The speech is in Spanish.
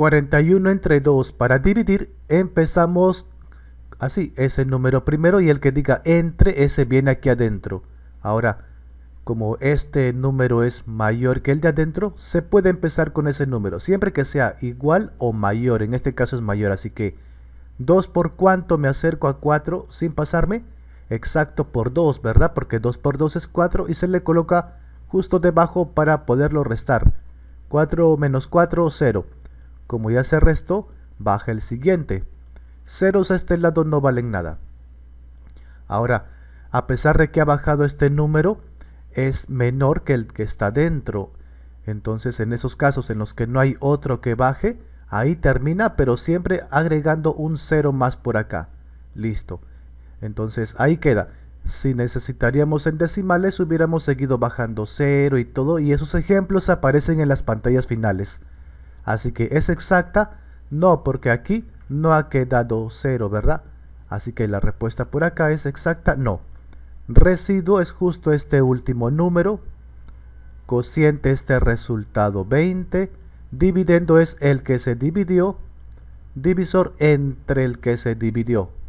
41 entre 2 para dividir empezamos así, es el número primero y el que diga entre ese viene aquí adentro. Ahora, como este número es mayor que el de adentro, se puede empezar con ese número, siempre que sea igual o mayor, en este caso es mayor, así que 2 por cuánto me acerco a 4 sin pasarme, exacto por 2, ¿verdad? Porque 2 por 2 es 4 y se le coloca justo debajo para poderlo restar. 4 menos 4, 0. Como ya se restó, baja el siguiente. Ceros a este lado no valen nada. Ahora, a pesar de que ha bajado este número, es menor que el que está dentro. Entonces, en esos casos en los que no hay otro que baje, ahí termina, pero siempre agregando un cero más por acá. Listo. Entonces, ahí queda. Si necesitaríamos en decimales, hubiéramos seguido bajando cero y todo, y esos ejemplos aparecen en las pantallas finales. Así que es exacta, no, porque aquí no ha quedado cero, ¿verdad? Así que la respuesta por acá es exacta, no. Residuo es justo este último número. Cociente este resultado 20. Dividendo es el que se dividió. Divisor entre el que se dividió.